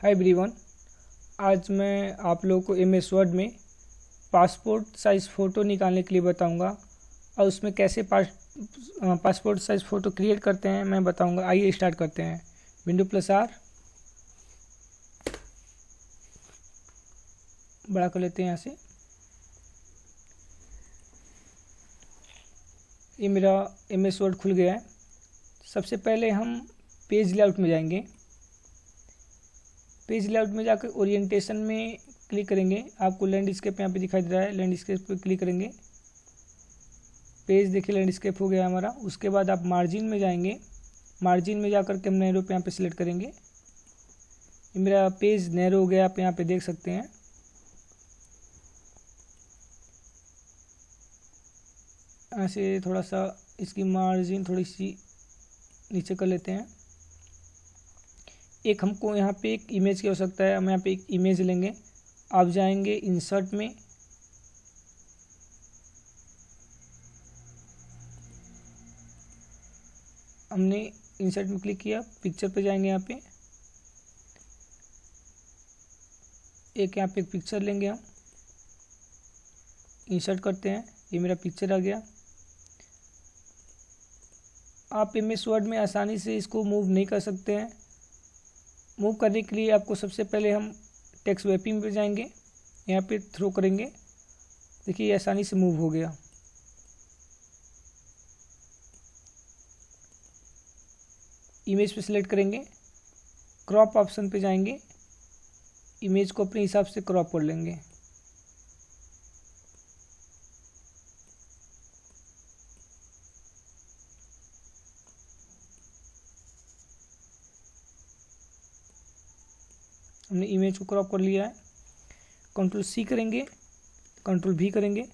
hi everyone आज मैं आप लोगों को एम एस वर्ड में पासपोर्ट साइज़ फ़ोटो निकालने के लिए बताऊंगा और उसमें कैसे पास पासपोर्ट साइज़ फ़ोटो क्रिएट करते हैं मैं बताऊंगा आइए स्टार्ट करते हैं विंडो प्लस आर बड़ा कर लेते हैं यहाँ से ये मेरा एम एस वर्ड खुल गया है सबसे पहले हम पेज लेआउट में जाएंगे पेज लेआउट में जाकर ओरिएंटेशन में क्लिक करेंगे आपको लैंडस्केप यहाँ पे दिखाई दे रहा है लैंडस्केप पे क्लिक करेंगे पेज देखिए लैंडस्केप हो गया हमारा उसके बाद आप मार्जिन में जाएंगे मार्जिन में जाकर के हम नैरो पे यहाँ पे सिलेक्ट करेंगे मेरा पेज नैरो हो गया आप यहाँ पे देख सकते हैं ऐसे थोड़ा सा इसकी मार्जिन थोड़ी सी नीचे कर लेते हैं एक हमको यहाँ पे एक इमेज की आवश्यकता है हम यहाँ पे एक इमेज लेंगे आप जाएंगे इंसर्ट में हमने इंसर्ट में क्लिक किया पिक्चर पे जाएंगे यहाँ पे एक यहाँ पे एक पिक्चर लेंगे हम इंसर्ट करते हैं ये मेरा पिक्चर आ गया आप एम एस वर्ड में आसानी से इसको मूव नहीं कर सकते हैं मूव करने के लिए आपको सबसे पहले हम टेक्स्ट वेपिंग पे जाएंगे यहाँ पे थ्रो करेंगे देखिए आसानी से मूव हो गया इमेज पे सिलेक्ट करेंगे क्रॉप ऑप्शन पे जाएंगे इमेज को अपने हिसाब से क्रॉप कर लेंगे हमने इमेज को क्रॉप कर लिया है कंट्रोल सी करेंगे कंट्रोल भी करेंगे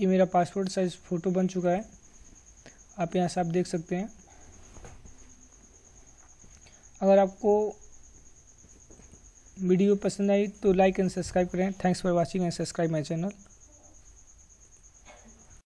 ये मेरा पासपोर्ट साइज़ फ़ोटो बन चुका है आप यहाँ से आप देख सकते हैं अगर आपको वीडियो पसंद आई तो लाइक एंड सब्सक्राइब करें thanks for watching and subscribe my channel